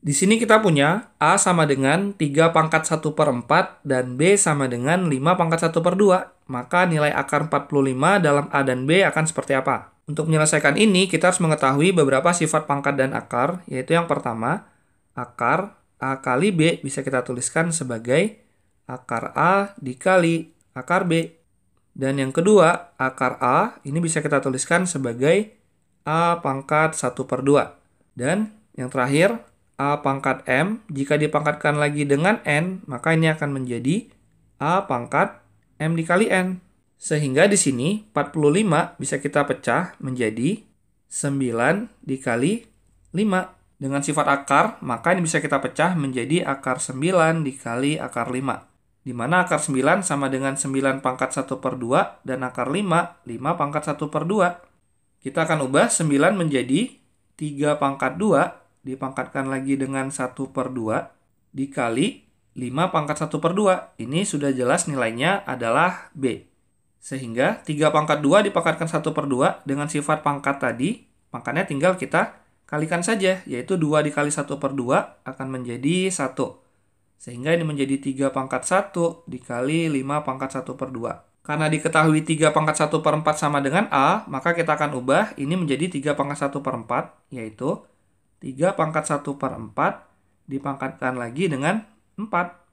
Di sini kita punya A sama dengan 3 pangkat 1 per 4 dan B sama dengan 5 pangkat 1 per 2. Maka nilai akar 45 dalam A dan B akan seperti apa? Untuk menyelesaikan ini, kita harus mengetahui beberapa sifat pangkat dan akar, yaitu yang pertama, akar A kali B bisa kita tuliskan sebagai akar A dikali akar B. Dan yang kedua, akar A ini bisa kita tuliskan sebagai A pangkat 1 per 2. Dan yang terakhir, A pangkat M, jika dipangkatkan lagi dengan N, maka ini akan menjadi A pangkat M dikali N. Sehingga di sini 45 bisa kita pecah menjadi 9 dikali 5. Dengan sifat akar, maka ini bisa kita pecah menjadi akar 9 dikali akar 5. Di mana akar 9 sama dengan 9 pangkat 1 per 2 dan akar 5, 5 pangkat 1 per 2. Kita akan ubah 9 menjadi 3 pangkat 2 dipangkatkan lagi dengan 1 per 2 dikali 5 pangkat 1 per 2. Ini sudah jelas nilainya adalah B. Sehingga 3 pangkat 2 dipangkatkan 1 per 2 dengan sifat pangkat tadi. makanya tinggal kita kalikan saja, yaitu 2 dikali 1 per 2 akan menjadi 1. Sehingga ini menjadi 3 pangkat 1 dikali 5 pangkat 1 per 2. Karena diketahui 3 pangkat 1 per 4 sama dengan A, maka kita akan ubah ini menjadi 3 pangkat 1 per 4, yaitu 3 pangkat 1 per 4 dipangkatkan lagi dengan 4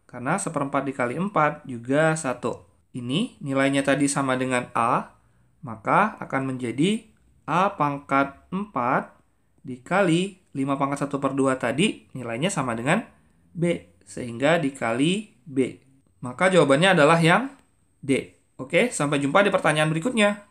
karena seperempat dikali 4 juga 1. Ini nilainya tadi sama dengan A, maka akan menjadi A pangkat 4 dikali 5 pangkat 1 per 2 tadi nilainya sama dengan B, sehingga dikali B. Maka jawabannya adalah yang D. Oke, sampai jumpa di pertanyaan berikutnya.